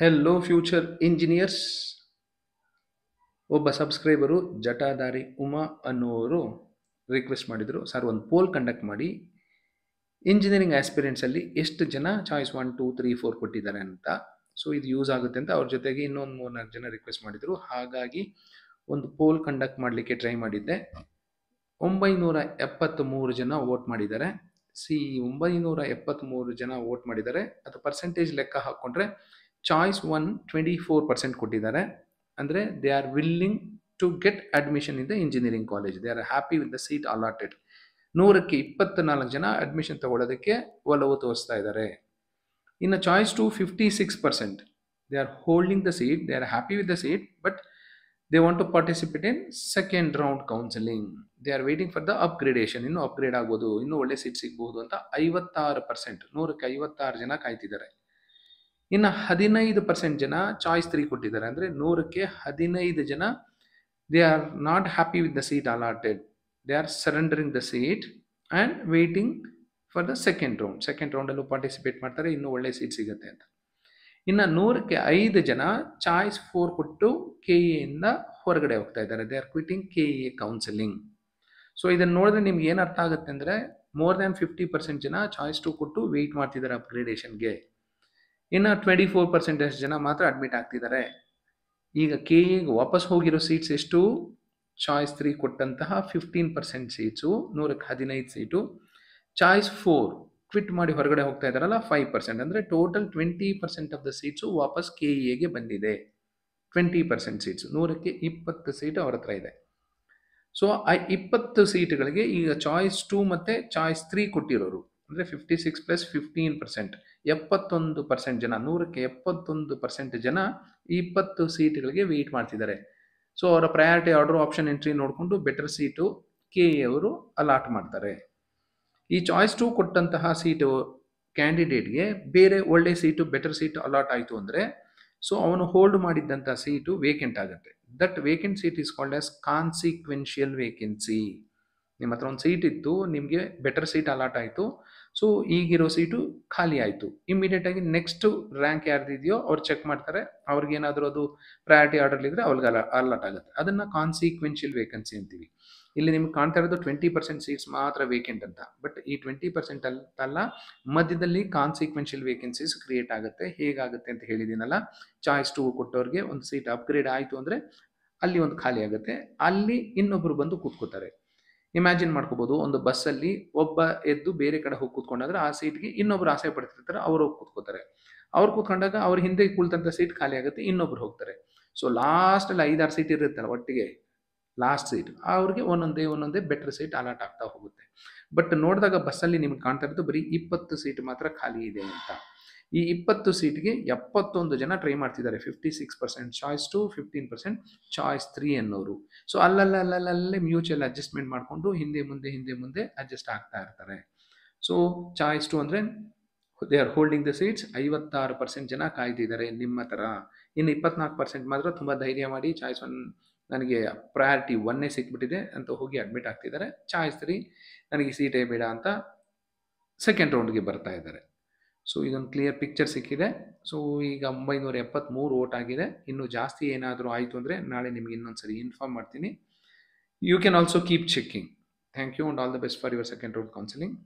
hello future engineers ಒಬ್ಬ subscriber Jatadhari Uma ಅನ್ನೋರು request ಮಾಡಿದರು ಸರ್ ಒಂದು ಪೋಲ್ ಕಂಡಕ್ಟ್ ಮಾಡಿ ಇಂಜಿನಿಯರಿಂಗ್ ಅಲ್ಲಿ ಎಷ್ಟು ಜನ choice one two three four ಕೊಟ್ಟಿದ್ದಾರೆ ಅಂತ ಸೊ ಇದು ಯೂಸ್ ಆಗುತ್ತೆ ಅಂತ ಅವ್ರ ಜೊತೆಗೆ ಇನ್ನೊಂದು ಮೂರ್ನಾಲ್ಕು ಜನ ರಿಕ್ವೆಸ್ಟ್ ಮಾಡಿದರು ಹಾಗಾಗಿ ಒಂದು ಪೋಲ್ ಕಂಡಕ್ಟ್ ಮಾಡಲಿಕ್ಕೆ ಟ್ರೈ ಮಾಡಿದ್ದೆ ಒಂಬೈನೂರ ಎಪ್ಪತ್ತ್ಮೂರು ಜನ ವೋಟ್ ಮಾಡಿದ್ದಾರೆ ಸಿ ಒಂಬೈನೂರ ಎಪ್ಪತ್ತ್ಮೂರು ಜನ ವೋಟ್ ಮಾಡಿದ್ದಾರೆ ಅದು ಪರ್ಸೆಂಟೇಜ್ ಲೆಕ್ಕ ಹಾಕ್ಕೊಂಡ್ರೆ choice one twenty four percent ಕೊಟ್ಟಿದ್ದಾರೆ ಅಂದರೆ they are willing to get admission in the engineering college they are happy with the seat allotted ನೂರಕ್ಕೆ ಇಪ್ಪತ್ನಾಲ್ಕು ಜನ ಅಡ್ಮಿಷನ್ ತಗೊಳ್ಳೋದಕ್ಕೆ ಒಲವು ತೋರಿಸ್ತಾ ಇದ್ದಾರೆ ಇನ್ನು choice two fifty six percent they are holding the seat they are happy with the seat but they want to participate in second round counselling they are waiting for the upgradation ಇನ್ನೂ upgrade ಆಗ್ಬೋದು ಇನ್ನೂ ಒಳ್ಳೆ seat ಸಿಗ್ಬೋದು ಅಂತ ಐವತ್ತಾರು percent ನೂರಕ್ಕೆ ಐವತ್ತಾರು ಜನ ಕಾಯ್ತಿದ್ದಾರೆ ಇನ್ನು ಹದಿನೈದು ಪರ್ಸೆಂಟ್ ಜನ ಚಾಯ್ಸ್ ತ್ರೀ ಕೊಟ್ಟಿದ್ದಾರೆ ಅಂದರೆ ನೂರಕ್ಕೆ ಹದಿನೈದು ಜನ they are not happy with the seat allotted they are surrendering the seat and waiting for the second round second ರೌಂಡಲ್ಲೂ ಪಾರ್ಟಿಸಿಪೇಟ್ ಮಾಡ್ತಾರೆ ಇನ್ನೂ ಒಳ್ಳೆ ಸೀಟ್ ಸಿಗುತ್ತೆ ಅಂತ ಇನ್ನು ನೂರಕ್ಕೆ ಐದು ಜನ ಚಾಯ್ಸ್ ಫೋರ್ ಕೊಟ್ಟು ಕೆ ಎಯಿಂದ ಹೊರಗಡೆ ಹೋಗ್ತಾ ಇದ್ದಾರೆ they are quitting K A counselling so ಇದನ್ನು ನೋಡಿದ್ರೆ ನಿಮ್ಗೆ ಏನು ಅರ್ಥ ಆಗುತ್ತೆ ಅಂದರೆ ಮೋರ್ ದ್ಯಾನ್ ಫಿಫ್ಟಿ ಪರ್ಸೆಂಟ್ ಜನ ಚಾಯ್ಸ್ ಟು ಕೊಟ್ಟು ವೆಯ್ಟ್ ಮಾಡ್ತಿದ್ದಾರೆ ಅಪ್ಗ್ರೇಡೇಷನ್ಗೆ ಇನ್ನು ಟ್ವೆಂಟಿ ಫೋರ್ ಪರ್ಸೆಂಟೇಜ್ ಜನ ಮಾತ್ರ ಅಡ್ಮಿಟ್ ಆಗ್ತಿದ್ದಾರೆ ಈಗ ಕೆ ಎಗೆ e ವಾಪಸ್ ಹೋಗಿರೋ ಸೀಟ್ಸ್ ಎಷ್ಟು ಚಾಯ್ಸ್ ತ್ರೀ ಕೊಟ್ಟಂತಹ ಫಿಫ್ಟೀನ್ ಪರ್ಸೆಂಟ್ ಸೀಟ್ಸು ನೂರಕ್ಕೆ ಹದಿನೈದು ಸೀಟು ಚಾಯ್ಸ್ ಫೋರ್ ಕ್ವಿಟ್ ಮಾಡಿ ಹೊರಗಡೆ ಹೋಗ್ತಾ ಇದ್ದಾರಲ್ಲ ಫೈವ್ ಪರ್ಸೆಂಟ್ ಅಂದರೆ total twenty percent of the seats ವಾಪಸ್ ಕೆ ಎಗೆ e ಬಂದಿದೆ ಟ್ವೆಂಟಿ ಪರ್ಸೆಂಟ್ ಸೀಟ್ಸು ನೂರಕ್ಕೆ ಇಪ್ಪತ್ತು ಸೀಟ್ ಅವ್ರ ಹತ್ರ ಇದೆ ಸೊ ಆ ಇಪ್ಪತ್ತು ಸೀಟ್ಗಳಿಗೆ ಈಗ ಚಾಯ್ಸ್ ಟೂ ಮತ್ತು ಚಾಯ್ಸ್ ತ್ರೀ ಕೊಟ್ಟಿರೋರು ಅಂದರೆ fifty six plus fifteen percent ಎಪ್ಪತ್ತೊಂದು ಪರ್ಸೆಂಟ್ ಜನ ನೂರಕ್ಕೆ ಎಪ್ಪತ್ತೊಂದು ಪರ್ಸೆಂಟ್ ಜನ ಇಪ್ಪತ್ತು ಸೀಟ್ಗಳಿಗೆ ವೆಯ್ಟ್ ಮಾಡ್ತಿದ್ದಾರೆ ಸೊ ಅವರ ಪ್ರಯಾರಿಟಿ ಆರ್ಡರ್ ಆಪ್ಷನ್ ಎಂಟ್ರಿ ನೋಡಿಕೊಂಡು ಬೆಟರ್ ಸೀಟು ಕೆ ಅವರು ಅಲಾಟ್ ಮಾಡ್ತಾರೆ ಈ ಚಾಯ್ಸ್ ಟು ಕೊಟ್ಟಂತಹ ಸೀಟು ಕ್ಯಾಂಡಿಡೇಟ್ಗೆ ಬೇರೆ ಒಳ್ಳೆ ಸೀಟು ಬೆಟರ್ ಸೀಟು ಅಲಾಟ್ ಆಯಿತು ಅಂದರೆ ಸೊ ಅವನು ಹೋಲ್ಡ್ ಮಾಡಿದ್ದಂಥ ಸೀಟು ವೇಕೆಂಟ್ ಆಗುತ್ತೆ that vacant seat is called as consequential vacancy ನಿಮ್ಮ ಹತ್ರ ಒಂದು ಸೀಟ್ ಇತ್ತು ನಿಮಗೆ ಬೆಟರ್ ಸೀಟ್ ಅಲಾಟ್ ಆಯಿತು ಸೊ ಈಗಿರೋ ಸೀಟು ಖಾಲಿ ಆಯಿತು ಇಮಿಡಿಯೇಟ್ ಆಗಿ ನೆಕ್ಸ್ಟ್ ರ್ಯಾಂಕ್ ಯಾರ್ದಿದೆಯೋ ಅವ್ರು ಚೆಕ್ ಮಾಡ್ತಾರೆ ಅವ್ರಿಗೇನಾದರೂ ಏನಾದರೂ ಅದು ಪ್ರಯಾರಿಟಿ ಆರ್ಡರ್ ಇದ್ರೆ ಅವ್ರಿಗೆ ಅಲ ಅಲರ್ಟ್ ಆಗುತ್ತೆ ಅದನ್ನು ಕಾನ್ಸಿಕ್ವೆನ್ಷಿಯಲ್ ವೇಕೆನ್ಸಿ ಅಂತೀವಿ ಇಲ್ಲಿ ನಿಮ್ಗೆ ಕಾಣ್ತಾ ಇರೋದು ಟ್ವೆಂಟಿ ಪರ್ಸೆಂಟ್ ಸೀಟ್ಸ್ ಮಾತ್ರ ವೇಕೆಂಟ್ ಅಂತ ಬಟ್ ಈ ಟ್ವೆಂಟಿ ಪರ್ಸೆಂಟ್ ಅಲ್ಲ ಮಧ್ಯದಲ್ಲಿ ಕಾನ್ಸಿಕ್ವೆನ್ಷಿಯಲ್ ವೇಕೆನ್ಸೀಸ್ ಕ್ರಿಯೇಟ್ ಆಗುತ್ತೆ ಹೇಗಾಗುತ್ತೆ ಅಂತ ಹೇಳಿದ್ದೀನಲ್ಲ ಚಾಯ್ಸ್ ಟೂ ಕೊಟ್ಟವ್ರಿಗೆ ಒಂದು ಸೀಟ್ ಅಪ್ಗ್ರೇಡ್ ಆಯಿತು ಅಂದರೆ ಅಲ್ಲಿ ಒಂದು ಖಾಲಿ ಆಗುತ್ತೆ ಅಲ್ಲಿ ಇನ್ನೊಬ್ಬರು ಬಂದು ಕೂತ್ಕೋತಾರೆ ಇಮ್ಯಾಜಿನ್ ಮಾಡ್ಕೋಬಹುದು ಒಂದು ಬಸ್ಸಲ್ಲಿ ಒಬ್ಬ ಎದ್ದು ಬೇರೆ ಕಡೆ ಹೋಗಿ ಕೂತ್ಕೊಂಡಾದ್ರೆ ಆ ಸೀಟ್ಗೆ ಇನ್ನೊಬ್ರು ಆಸೆ ಪಡ್ತಿರ್ತಾರೆ ಅವ್ರು ಹೋಗಿ ಕೂತ್ಕೋತಾರೆ ಅವ್ರು ಕೂತ್ಕೊಂಡಾಗ ಅವ್ರ ಹಿಂದೆ ಕುಳಿತಂಥ ಸೀಟ್ ಖಾಲಿ ಆಗುತ್ತೆ ಇನ್ನೊಬ್ರು ಹೋಗ್ತಾರೆ ಸೊ ಲಾಸ್ಟಲ್ಲಿ ಐದಾರು ಸೀಟ್ ಇರುತ್ತಲ್ಲ ಒಟ್ಟಿಗೆ ಲಾಸ್ಟ್ ಸೀಟ್ ಅವ್ರಿಗೆ ಒಂದೊಂದೇ ಒಂದೊಂದೇ ಬೆಟರ್ ಸೀಟ್ ಅಲಾಟ್ ಆಗ್ತಾ ಹೋಗುತ್ತೆ ಬಟ್ ನೋಡಿದಾಗ ಬಸ್ಸಲ್ಲಿ ನಿಮ್ಗೆ ಕಾಣ್ತಾ ಇರೋದು ಬರೀ ಇಪ್ಪತ್ತು ಸೀಟ್ ಮಾತ್ರ ಖಾಲಿ ಇದೆ ಅಂತ ಈ ಇಪ್ಪತ್ತು ಸೀಟ್ಗೆ ಎಪ್ಪತ್ತೊಂದು ಜನ ಟ್ರೈ ಮಾಡ್ತಿದ್ದಾರೆ fifty six percent choice two fifteen percent choice three ಅನ್ನೋರು ಸೊ ಅಲ್ಲಲ್ಲಲ್ಲಲ್ಲೇ ಮ್ಯೂಚುವಲ್ ಅಡ್ಜಸ್ಟ್ಮೆಂಟ್ ಮಾಡಿಕೊಂಡು ಹಿಂದೆ ಮುಂದೆ ಹಿಂದೆ ಮುಂದೆ ಅಡ್ಜಸ್ಟ್ ಆಗ್ತಾ ಇರ್ತಾರೆ ಸೊ ಚಾಯ್ಸ್ ಟು ಅಂದರೆ they are holding the seats ಐವತ್ತಾರು ಪರ್ಸೆಂಟ್ ಜನ ಕಾಯ್ತಿದ್ದಾರೆ ನಿಮ್ಮ ತರ ಇನ್ನು ಇಪ್ಪತ್ನಾಲ್ಕು ಪರ್ಸೆಂಟ್ ಮಾತ್ರ ತುಂಬ ಧೈರ್ಯ ಮಾಡಿ ಚಾಯ್ಸ್ ಒನ್ ನನಗೆ ಪ್ರಯಾರಿಟಿ ಒನ್ನೇ ಸಿಕ್ಬಿಟ್ಟಿದೆ ಅಂತ ಹೋಗಿ ಅಡ್ಮಿಟ್ ಆಗ್ತಿದ್ದಾರೆ ಚಾಯ್ಸ್ ತ್ರೀ ನನಗೆ ಸೀಟೇ ಬೇಡ ಅಂತ ಸೆಕೆಂಡ್ ರೌಂಡ್ಗೆ ಬರ್ತಾ ಇದ್ದಾರೆ ಸೊ ಇದೊಂದು ಕ್ಲಿಯರ್ ಪಿಕ್ಚರ್ ಸಿಕ್ಕಿದೆ ಸೊ ಈಗ ಒಂಬೈನೂರ ಎಪ್ಪತ್ತ್ಮೂರು ಓಟ್ ಆಗಿದೆ ಇನ್ನೂ ಜಾಸ್ತಿ ಏನಾದರೂ ಆಯಿತು ಅಂದರೆ ನಾಳೆ ನಿಮಗೆ ಇನ್ನೊಂದು ಸರಿ ಇನ್ಫಾರ್ಮ್ ಮಾಡ್ತೀನಿ you can also keep checking thank you and all the best for your second round counselling